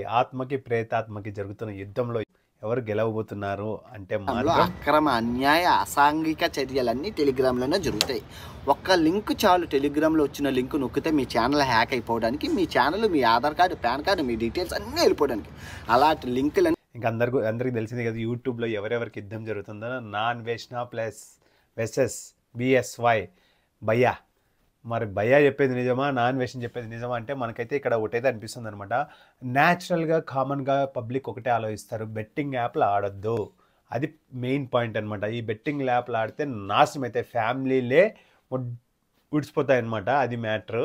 ఈ ఆత్మకి ప్రేతాత్మకి జరుగుతున్న యుద్ధంలో ఎవరు గెలవబోతున్నారు అంటే అక్రమ అన్యాయ అసాంఘిక చర్యలన్నీ టెలిగ్రామ్లోనే జరుగుతాయి ఒక్క లింక్ చాలు టెలిగ్రామ్లో వచ్చిన లింక్ నొక్కితే మీ ఛానల్ హ్యాక్ అయిపోవడానికి మీ ఛానల్ మీ ఆధార్ కార్డు పాన్ కార్డు మీ డీటెయిల్స్ అన్నీ వెళ్ళిపోవడానికి అలాంటి లింకులన్నీ ఇంకా అందరికీ అందరికీ తెలిసింది కదా యూట్యూబ్లో ఎవరెవరికి యుద్ధం జరుగుతుందో నాన్ వేష్ణ ప్లస్ వెసెస్ బిఎస్వై భయ్యా మరి భయ చెప్పేది నిజమా నాన్ వేషన్ చెప్పేది నిజమా అంటే మనకైతే ఇక్కడ ఒకటైతే అనిపిస్తుంది అనమాట న్యాచురల్గా కామన్గా పబ్లిక్ ఒకటే ఆలోచిస్తారు బెట్టింగ్ యాప్లు ఆడొద్దు అది మెయిన్ పాయింట్ అనమాట ఈ బెట్టింగ్ యాప్లు ఆడితే నాశనం అయితే ఫ్యామిలీలే అనమాట అది మ్యాటర్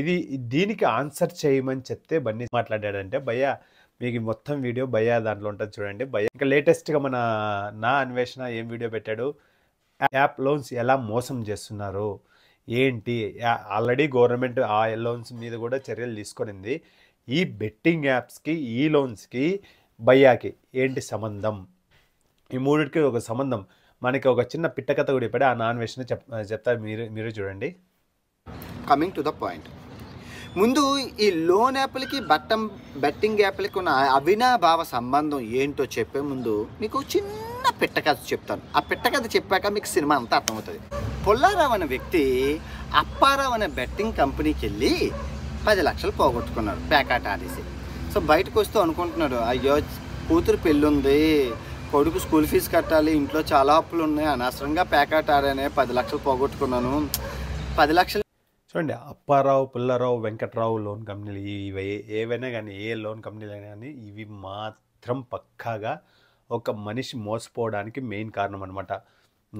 ఇది దీనికి ఆన్సర్ చేయమని చెప్తే బన్నీ మాట్లాడాడంటే భయ మీకు మొత్తం వీడియో భయ దాంట్లో ఉంటుంది చూడండి భయ ఇంకా లేటెస్ట్గా మన నా అన్వేషణ ఏం వీడియో పెట్టాడు యాప్ లోన్స్ ఎలా మోసం చేస్తున్నారు ఏంటి ఆల్రెడీ గవర్నమెంట్ ఆ లోన్స్ మీద కూడా చర్యలు తీసుకొనింది ఈ బెట్టింగ్ యాప్స్కి ఈ లోన్స్కి బయ్యాకి ఏంటి సంబంధం ఈ మూడిటికి ఒక సంబంధం మనకి ఒక చిన్న పిట్టకథ కూడా ఇప్పుడు ఆ నాన్ వెజ్ని చెప్ చెప్తారు మీరు మీరు చూడండి కమింగ్ టు ద పాయింట్ ముందు ఈ లోన్ యాప్లకి బట్టం బెట్టింగ్ యాప్లకి ఉన్న అవినాభావ సంబంధం ఏంటో చెప్పే ముందు మీకు చిన్న చిన్న పిట్టకథ చెప్తాను ఆ పిట్టకథ చెప్పాక మీకు సినిమా అంతా అర్థమవుతుంది పుల్లారావు అనే వ్యక్తి అప్పారావు అనే బెట్టింగ్ కంపెనీకి వెళ్ళి పది లక్షలు పోగొట్టుకున్నాడు పేకాట ఆడేసి సో బయటకు వస్తూ అనుకుంటున్నాడు అయ్యో కూతురు పెళ్ళి ఉంది కొడుకు స్కూల్ ఫీజు కట్టాలి ఇంట్లో చాలా అప్పులు ఉన్నాయి అనవసరంగా పేకాట ఆడానే పది లక్షలు పోగొట్టుకున్నాను పది లక్షలు చూడండి అప్పారావు పుల్లారావు వెంకట్రావు లోన్ కంపెనీలు ఇవి ఏవైనా కానీ ఏ లోన్ కంపెనీలు అయినా కానీ ఇవి మాత్రం పక్కాగా ఒక మనిషి మోసపోవడానికి మెయిన్ కారణం అనమాట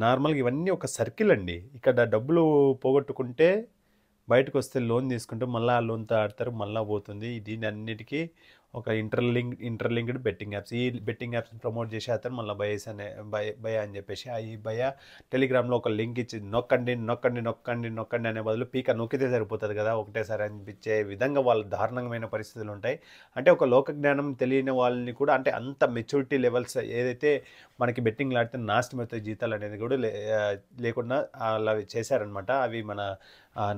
నార్మల్గా ఇవన్నీ ఒక సర్కిల్ అండి ఇక్కడ డబ్బులు పోగొట్టుకుంటే బయటకు వస్తే లోన్ తీసుకుంటే మళ్ళీ ఆ లోన్తో ఆడతారు మళ్ళీ పోతుంది దీని అన్నిటికీ ఒక ఇంటర్లింక్ ఇంటర్లింక్డ్ బెట్టింగ్ యాప్స్ ఈ బెట్టింగ్ యాప్స్ని ప్రమోట్ చేసే అతను మళ్ళీ భయస్ అనే భయ బయ అని చెప్పేసి ఆ ఈ భయ టెలిగ్రామ్లో ఒక లింక్ ఇచ్చి నొక్కండి నొక్కండి నొక్కండి నొక్కండి అనే బదులు పీక నొక్కితే సరిపోతుంది కదా ఒకటేసారి అనిపించే విధంగా వాళ్ళు దారుణమైన పరిస్థితులు ఉంటాయి అంటే ఒక లోక జ్ఞానం తెలియని వాళ్ళని కూడా అంటే అంత మెచ్యూరిటీ లెవెల్స్ ఏదైతే మనకి బెట్టింగ్లు ఆడితే నాశనం అవుతాయి జీతాలు అనేది కూడా లేకుండా అలా చేశారనమాట అవి మన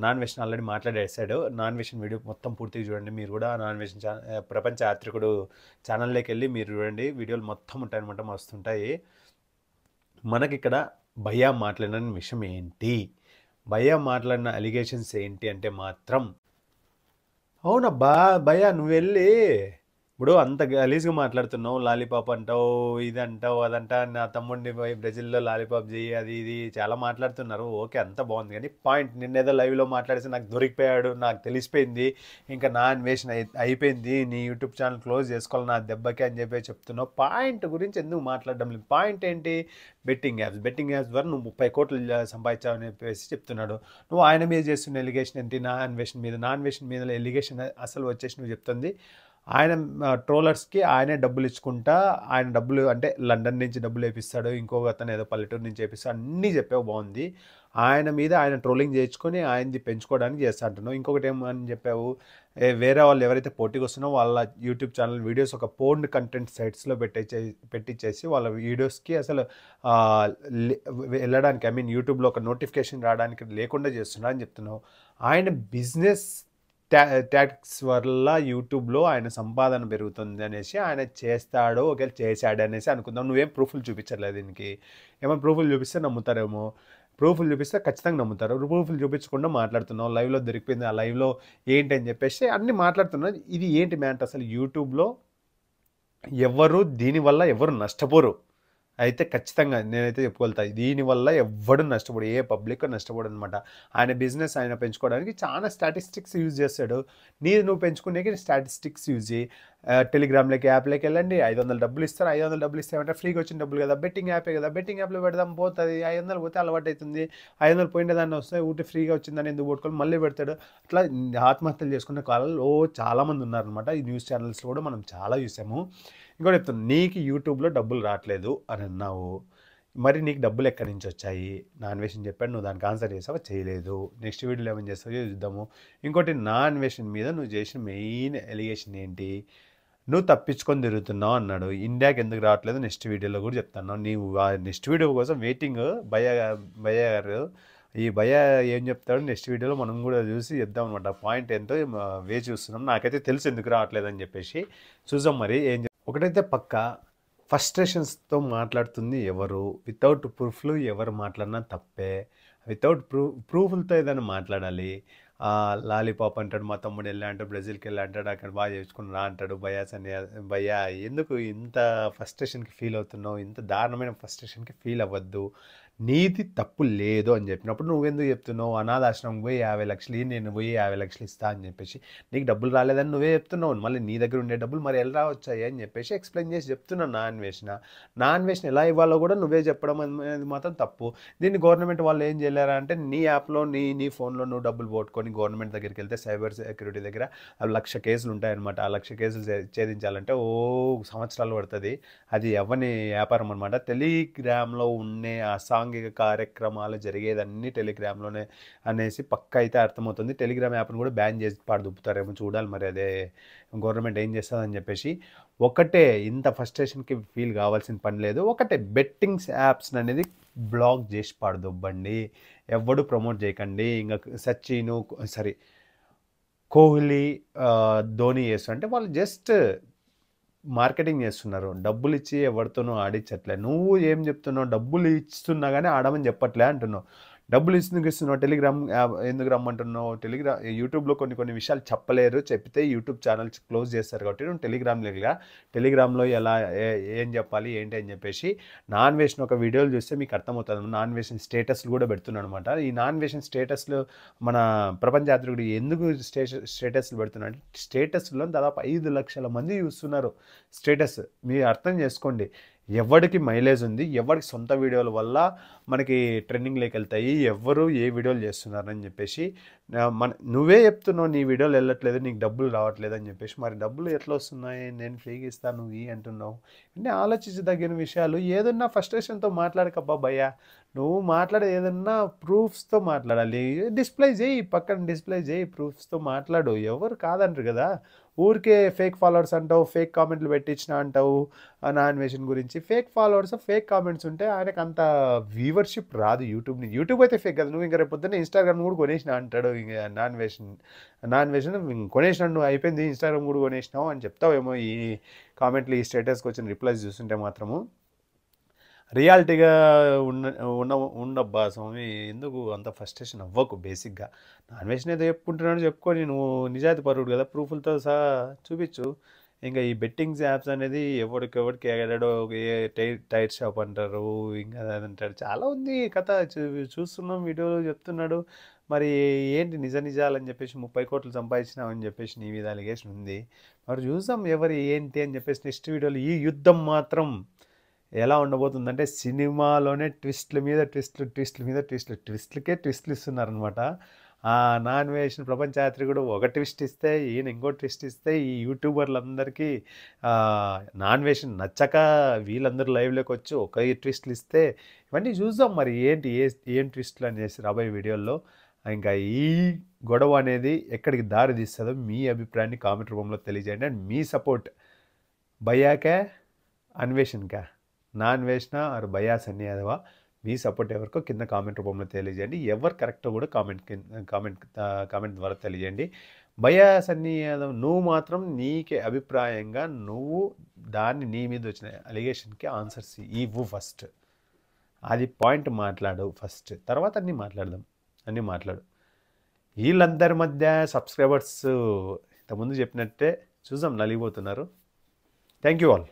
నాన్ వెజ్ ఆల్రెడీ మాట్లాడేసాడు నాన్ వెజ్ వీడియో మొత్తం పూర్తిగా చూడండి మీరు కూడా నాన్ వెజ్ ప్రపంచ యాత్రికుడు ఛానల్లోకి వెళ్ళి మీరు చూడండి వీడియోలు మొత్తం అనమాట వస్తుంటాయి మనకి ఇక్కడ భయ్యా మాట్లాడిన విషయం ఏంటి భయ మాట్లాడిన అలిగేషన్స్ ఏంటి అంటే మాత్రం అవునబ్బా భయ్యా నువ్వు వెళ్ళి ఇప్పుడు అంత గలీజ్గా మాట్లాడుతున్నావు లాలీపాప్ అంటావు ఇది అంటావు అదంటా నా తమ్ముడిని పోయి బ్రెజిల్లో లాలీపాప్ చేయి అది ఇది చాలా మాట్లాడుతున్నారు ఓకే అంత బాగుంది కానీ పాయింట్ నిన్నేదో లైవ్లో మాట్లాడేసి నాకు దొరికిపోయాడు నాకు తెలిసిపోయింది ఇంకా నా అన్వేషణ అయిపోయింది నీ యూట్యూబ్ ఛానల్ క్లోజ్ చేసుకోవాలి నా దెబ్బకి అని చెప్పి చెప్తున్నావు పాయింట్ గురించి ఎందుకు మాట్లాడడం లేదు పాయింట్ ఏంటి బెట్టింగ్ యాప్స్ బెట్టింగ్ యాప్స్ ద్వారా నువ్వు ముప్పై కోట్లు సంపాదించావు అని చెప్పేసి చెప్తున్నాడు నువ్వు ఆయన మీద చేస్తున్న ఎలిగేషన్ ఏంటి నా అన్వేషణ మీద నా అన్వేషణ మీద ఎలిగేషన్ అసలు వచ్చేసి నువ్వు చెప్తుంది ఆయన ట్రోలర్స్కి ఆయనే డబ్బులు ఇచ్చుకుంటా ఆయన డబ్బులు అంటే లండన్ నుంచి డబ్బులు వేపిస్తాడు ఇంకో అతను ఏదో పల్లెటూరు నుంచి వేపిస్తాడు అన్నీ చెప్పావు బాగుంది ఆయన మీద ఆయన ట్రోలింగ్ చేయించుకొని ఆయనది పెంచుకోవడానికి చేస్తా అంటున్నావు ఇంకొకటి ఏమని చెప్పావు వేరే వాళ్ళు ఎవరైతే పోటీకి వస్తున్నో వాళ్ళ యూట్యూబ్ ఛానల్ వీడియోస్ ఒక పోర్న్ కంటెంట్ సైట్స్లో పెట్టే పెట్టించేసి వాళ్ళ వీడియోస్కి అసలు వెళ్ళడానికి ఐ మీన్ యూట్యూబ్లో ఒక నోటిఫికేషన్ రావడానికి లేకుండా చేస్తున్నా అని చెప్తున్నావు ఆయన బిజినెస్ ట్యాక్స్ వల్ల యూట్యూబ్లో ఆయన సంపాదన పెరుగుతుంది అనేసి ఆయన చేస్తాడు ఒకవేళ చేశాడు అనేసి అనుకుందాం నువ్వేం ప్రూఫ్లు చూపించలేదు దీనికి ఏమైనా ప్రూఫ్లు చూపిస్తే నమ్ముతారేమో ప్రూఫ్లు చూపిస్తే ఖచ్చితంగా నమ్ముతారు ప్రూఫ్లు చూపించకుండా మాట్లాడుతున్నావు లైవ్లో దొరికిపోయింది ఆ లైవ్లో ఏంటి అని చెప్పేసి అన్నీ మాట్లాడుతున్నారు ఇది ఏంటి మ్యాటర్ అసలు యూట్యూబ్లో ఎవరు దీనివల్ల ఎవరు నష్టపోరు అయితే ఖచ్చితంగా నేనైతే చెప్పుకోగలుగుతా దీనివల్ల ఎవ్వడు నష్టపోడు ఏ పబ్లిక్ నష్టపోడు అనమాట ఆయన బిజినెస్ ఆయన పెంచుకోవడానికి చాలా స్టాటిస్టిక్స్ యూజ్ చేస్తాడు నేను నువ్వు పెంచుకునేకి స్టాటిస్టిక్స్ యూజ్ చేయి టెలిగ్రామ్లోకి యాప్లోకి వెళ్ళండి ఐదు వందల డబ్బులు ఇస్తారు ఐదు వందల డబ్బులు ఇస్తామంటే ఫ్రీగా వచ్చిన డబ్బులు కదా బెట్టింగ్ యాపే కదా బెట్టింగ్ యాప్లో పెడదాం పోతుంది ఐదు వందలు పోతే అలవాటు అవుతుంది ఐదు వందలు పోయిన దాన్ని వస్తే ఊటి ఫ్రీగా వచ్చిందని ఎందుకు కొట్టుకొని మళ్ళీ పెడతాడు అట్లా ఆత్మహత్యలు చేసుకునే కాలంలో చాలామంది ఉన్నారనమాట ఈ న్యూస్ ఛానల్స్ కూడా మనం చాలా చూసాము ఇంకోటి చెప్తాను నీకు యూట్యూబ్లో డబ్బులు రావట్లేదు అని అన్నావు మరి నీకు డబ్బులు ఎక్కడి నుంచి వచ్చాయి నా వేషన్ చెప్పాడు నువ్వు దానికి ఆన్సర్ చేసావా చేయలేదు నెక్స్ట్ వీడియోలో ఏమైనా చేస్తావు చూద్దాము ఇంకోటి నా వేషన్ మీద నువ్వు చేసిన మెయిన్ ఎలిగేషన్ ఏంటి నువ్వు తప్పించుకొని తిరుగుతున్నావు అన్నాడు ఇండియాకి ఎందుకు రావట్లేదు నెక్స్ట్ వీడియోలో కూడా చెప్తాను నీవు ఆ నెక్స్ట్ వీడియో కోసం వెయిటింగ్ భయ భయ గారు ఈ భయ ఏం చెప్తాడు నెక్స్ట్ వీడియోలో మనం కూడా చూసి చెప్దాం అనమాట పాయింట్ ఎంతో వేచి చూస్తున్నాం నాకైతే తెలుసు ఎందుకు రావట్లేదు అని చెప్పేసి చూసాం మరి ఏం ఒకటైతే పక్క ఫస్ట్రేషన్స్తో మాట్లాడుతుంది ఎవరు వితౌట్ ప్రూఫ్లు ఎవరు మాట్లాడినా తప్పే వితౌట్ ప్రూ ప్రూఫ్లతో ఏదైనా మాట్లాడాలి లాలీపాప్ అంటాడు మా తమ్ముడు వెళ్ళా అంటాడు బ్రెజిల్కి వెళ్ళా అంటాడు అక్కడ బాగా చేసుకుని రా అంటాడు భయాస్ అని భయ్యా ఎందుకు ఇంత ఫస్ట్రేషన్కి ఫీల్ అవుతున్నావు ఇంత దారుణమైన ఫస్ట్రేషన్కి ఫీల్ అవ్వద్దు నీది తప్పు లేదు అని చెప్పినప్పుడు నువ్వెందుకు చెప్తున్నావు అనాథాశ్రమం పోయి యాభై లక్షలు నేను పోయి యాభై లక్షలు ఇస్తా అని చెప్పేసి నీకు డబ్బులు రాలేదని నువ్వే చెప్తున్నావు మళ్ళీ నీ దగ్గర ఉండే డబ్బులు మరి ఎలా వచ్చాయి అని చెప్పేసి ఎక్స్ప్లెయిన్ చేసి చెప్తున్నా నా అన్వేషణ నా అన్వేషణ ఎలా ఇవ్వాలో కూడా నువ్వే చెప్పడం అనేది మాత్రం తప్పు దీన్ని గవర్నమెంట్ వాళ్ళు ఏం చేయలేరా అంటే నీ యాప్లో నీ నీ ఫోన్లో నువ్వు డబ్బులు పోట్టుకొని గవర్నమెంట్ దగ్గరికి వెళ్తే సైబర్ సెక్యూరిటీ దగ్గర లక్ష కేసులు ఉంటాయన్నమాట ఆ లక్ష కేసులు ఛేదించాలంటే ఓ సంవత్సరాలు పడుతుంది అది ఎవరిని వ్యాపారం అనమాట టెలిగ్రామ్లో ఉండే ఆ సాంఘిక కార్యక్రమాలు జరిగేదన్నీ టెలిగ్రామ్లోనే అనేసి పక్క అయితే అర్థమవుతుంది టెలిగ్రామ్ యాప్ను కూడా బ్యాన్ చేసి పాడుదుపుతారేమో చూడాలి మరి అదే గవర్నమెంట్ ఏం చేస్తుందని చెప్పేసి ఒకటే ఇంత ఫస్ట్రేషన్కి ఫీల్ కావాల్సిన పని లేదు ఒకటే బెట్టింగ్స్ యాప్స్ అనేది బ్లాక్ చేసి పాడుదొబ్బండి ఎవడు ప్రమోట్ చేయకండి ఇంకా సచిను సారీ కోహ్లీ ధోని చేస్తుంటే వాళ్ళు జస్ట్ మార్కెటింగ్ చేస్తున్నారు డబ్బులు ఇచ్చి ఎవరితోనూ ఆడించట్లే నువ్వు ఏం చెప్తున్నావు డబ్బులు ఇస్తున్నా కానీ ఆడమని చెప్పట్లే అంటున్నావు డబ్బులు ఎందుకు ఇస్తున్నావు టెలిగ్రామ్ ఎందుకు రమ్మంటున్నావు టెలిగ్రామ్ యూట్యూబ్లో కొన్ని కొన్ని విషయాలు చెప్పలేరు చెప్తే యూట్యూబ్ ఛానల్స్ క్లోజ్ చేస్తారు కాబట్టి నువ్వు టెలిగ్రామ్ దగ్గర టెలిగ్రామ్లో ఎలా ఏం చెప్పాలి ఏంటి అని చెప్పేసి నాన్ వేషన్ ఒక వీడియోలు చూస్తే మీకు అర్థమవుతుంది నాన్ వేషన్ స్టేటస్లు కూడా పెడుతున్నాను అనమాట ఈ నాన్ వేషన్ స్టేటస్లు మన ప్రపంచాత్రికుడు ఎందుకు స్టేట స్టేటస్లు పెడుతున్నాడు అంటే స్టేటస్లో దాదాపు ఐదు లక్షల మంది చూస్తున్నారు స్టేటస్ మీరు అర్థం చేసుకోండి ఎవరికి మైలేజ్ ఉంది ఎవరికి సొంత వీడియోల వల్ల మనకి ట్రెండింగ్లోకి వెళ్తాయి ఎవరు ఏ వీడియోలు చేస్తున్నారని చెప్పేసి మన నువ్వే చెప్తున్నావు నీ వీడియోలు వెళ్ళట్లేదు నీకు డబ్బులు రావట్లేదు అని చెప్పేసి మరి డబ్బులు ఎట్లా వస్తున్నాయి నేను ఫ్రీగా ఇస్తాను ఈ అంటున్నావు అంటే ఆలోచించదగిన విషయాలు ఏదన్నా ఫస్ట్రేషన్తో మాట్లాడకబ్బా భయ్యా నువ్వు మాట్లాడే ఏదన్నా ప్రూఫ్స్తో మాట్లాడాలి డిస్ప్లే చేయి పక్కన డిస్ప్లే చేయి ప్రూఫ్స్తో మాట్లాడు ఎవరు కాదంటారు కదా ఊరికే ఫేక్ ఫాలోవర్స్ అంటావు ఫేక్ కామెంట్లు పెట్టించిన అంటావు నా అన్వేషణ గురించి ఫేక్ ఫాలోవర్స్ ఫేక్ కామెంట్స్ ఉంటే ఆయనకు అంత వ్యూవర్షిప్ రాదు యూట్యూబ్ని యూట్యూబ్ అయితే ఫేక్ కదా నువ్వు ఇంకా రేపు పొద్దున్న ఇన్స్టాగ్రామ్ కూడా కొనేసిన అంటాడు ఇంకా నాన్వేషన్ అన్వేషణ నా అన్వేషణ నువ్వు అయిపోయింది ఇన్స్టాగ్రామ్ కూడా కొనేసినావు అని చెప్తావేమో ఈ కామెంట్లు ఈ స్టేటస్కి వచ్చిన రిప్లైస్ చూస్తుంటే మాత్రము రియాలిటీగా ఉన్న ఉన్న ఉండబ్బా స్వామి ఎందుకు అంత ఫస్ట్రేషన్ అవ్వకు బేసిక్గా నాన్ వెజ్ అయితే చెప్పుకుంటున్నాను చెప్పుకొని నువ్వు నిజాయితీ పరుడు కదా ప్రూఫ్లతో సహా చూపించు ఇంకా ఈ బెట్టింగ్స్ యాప్స్ అనేది ఎవరికి ఎవరికి ఏ టైర్ షాప్ అంటారు ఇంకా అంటారు చాలా ఉంది కథ చూస్తున్నాం వీడియోలు చెప్తున్నాడు మరి ఏంటి నిజ నిజాలని చెప్పేసి ముప్పై కోట్లు సంపాదించినామని చెప్పేసి నీ మీద అలిగేషన్ ఉంది మరి చూద్దాం ఎవరు ఏంటి అని చెప్పేసి నెక్స్ట్ వీడియోలో ఈ యుద్ధం మాత్రం ఎలా ఉండబోతుందంటే సినిమాలోనే ట్విస్ట్ల మీద ట్విస్ట్లు ట్విస్ట్ల మీద ట్విస్ట్లు ట్విస్ట్లకే ట్విస్ట్లు ఇస్తున్నారనమాట ఆ నాన్ వేషన్ ప్రపంచయాత్రికుడు ఒక ట్విస్ట్ ఇస్తే ఈయన ఇంకో ట్విస్ట్ ఇస్తే ఈ యూట్యూబర్లందరికీ నాన్ వేషన్ నచ్చక వీళ్ళందరూ లైవ్లోకి వచ్చి ఒక ట్విస్ట్లు ఇస్తే ఇవన్నీ చూద్దాం మరి ఏంటి ఏ ఏం ట్విస్ట్లు అని చేసి రాబోయే వీడియోల్లో ఇంకా ఈ గొడవ అనేది ఎక్కడికి దారి తీస్తుందో మీ అభిప్రాయాన్ని కామెంట్ రూపంలో తెలియజేయండి అండ్ మీ సపోర్ట్ భయాకే అన్వేషణకా నాన్ వేసిన ఆర్ బయాస్ అన్నీ అదవా మీ సపోర్ట్ ఎవరికో కింద కామెంట్ రూపంలో తెలియజేయండి ఎవరు కరెక్ట్ కూడా కామెంట్ కామెంట్ కామెంట్ ద్వారా తెలియజేయండి బయాస్ అన్ని నువ్వు మాత్రం నీకే అభిప్రాయంగా నువ్వు దాన్ని నీ మీద వచ్చిన అలిగేషన్కి ఆన్సర్స్ ఇవ్వు ఫస్ట్ అది పాయింట్ మాట్లాడు ఫస్ట్ తర్వాత అన్నీ మాట్లాడదాం అన్నీ మాట్లాడు వీళ్ళందరి మధ్య సబ్స్క్రైబర్స్ ఇంతకుముందు చెప్పినట్టే చూసాం నలిగిపోతున్నారు థ్యాంక్ యూ ఆల్